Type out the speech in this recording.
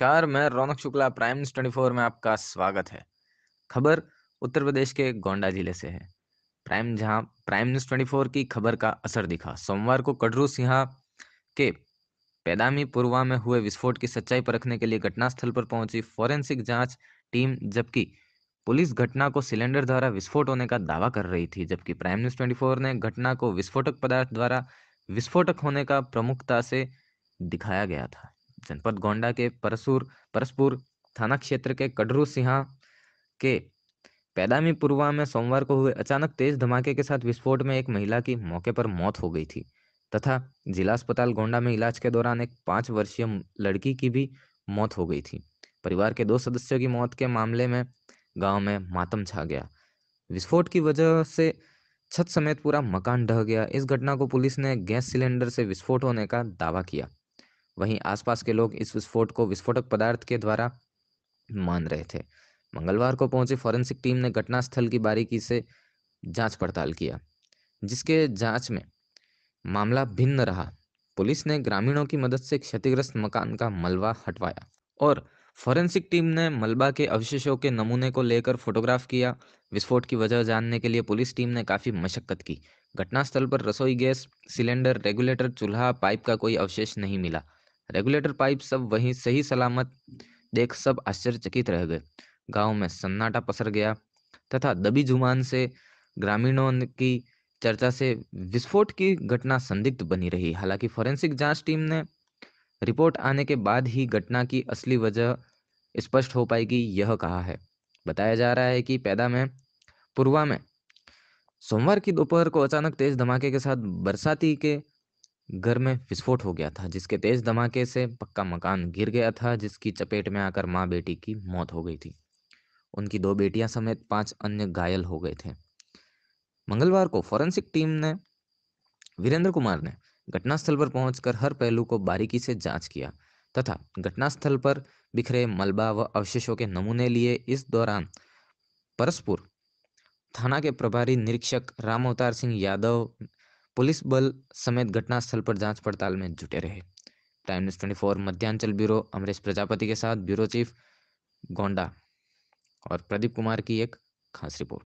नमस्कार मैं Raunak Shukla prime news twenty four में आपका स्वागत है खबर उत्तर प्रदेश के गोंडा जिले से है प्राइम जहां प्राइम न्यूज ट्वेंटी फोर की खबर का असर दिखा सोमवार को कटरू सिंहा के पैदामी पुरवा में हुए विस्फोट की सच्चाई परखने के लिए घटनास्थल पर पहुंची फॉरेंसिक जांच टीम जबकि पुलिस घटना को सिलेंडर द्वारा विस्फोट होने का दावा कर रही थी जबकि प्राइम न्यूज ट्वेंटी फोर ने घटना को विस्फोटक पदार्थ द्वारा विस्फोटक होने का प्रमुखता से दिखाया गया था जनपद गोंडा के परसुर परसपुर थाना क्षेत्र के कडरू सिंहा के पैदामी पुरवा में सोमवार को हुए अचानक तेज धमाके के साथ विस्फोट में एक महिला की मौके पर मौत हो गई थी तथा जिला अस्पताल गोंडा में इलाज के दौरान एक पांच वर्षीय लड़की की भी मौत हो गई थी परिवार के दो सदस्यों की मौत के मामले में गांव में मातम छा गया विस्फोट की वजह से छत समेत पूरा मकान ढह गया इस घटना को पुलिस ने गैस सिलेंडर से विस्फोट होने का दावा किया वहीं आसपास के लोग इस विस्फोट को विस्फोटक पदार्थ के द्वारा मान रहे थे मंगलवार को पहुंची फॉरेंसिक टीम ने घटनास्थल की बारीकी से जांच पड़ताल किया जिसके जांच में मामला भिन्न रहा पुलिस ने ग्रामीणों की मदद से क्षतिग्रस्त मकान का मलबा हटवाया और फॉरेंसिक टीम ने मलबा के अवशेषों के नमूने को लेकर फोटोग्राफ किया विस्फोट की वजह जानने के लिए पुलिस टीम ने काफ़ी मशक्कत की घटनास्थल पर रसोई गैस सिलेंडर रेगुलेटर चूल्हा पाइप का कोई अवशेष नहीं मिला रेगुलेटर पाइप सब वहीं सही सलामत देख सब आश्चर्यचकित रह गए गांव में सन्नाटा पसर गया तथा दबी जुमान से ग्रामीणों की चर्चा से विस्फोट की घटना संदिग्ध बनी रही हालांकि फॉरेंसिक जांच टीम ने रिपोर्ट आने के बाद ही घटना की असली वजह स्पष्ट हो पाएगी यह कहा है बताया जा रहा है कि पैदा में पूर्वा में सोमवार की दोपहर को अचानक तेज धमाके के साथ बरसाती के घर में विस्फोट हो गया था जिसके तेज धमाके से पक्का मकान गिर गया था जिसकी चपेट में आकर माँ बेटी की मौत हो गई थी उनकी दो बेटियां समेत पांच अन्य घायल हो गए थे मंगलवार को फॉरेंसिक टीम ने वीरेंद्र कुमार ने घटनास्थल पर पहुंचकर हर पहलू को बारीकी से जांच किया तथा घटनास्थल पर बिखरे मलबा व अवशेषों के नमूने लिए इस दौरान परसपुर थाना के प्रभारी निरीक्षक राम अवतार सिंह यादव पुलिस बल समेत घटनास्थल पर जांच पड़ताल में जुटे रहे time news twenty four Madhyanchal bureau Amrish Prajapati के साथ ब्यूरो चीफ गोंडा और प्रदीप कुमार की एक खास रिपोर्ट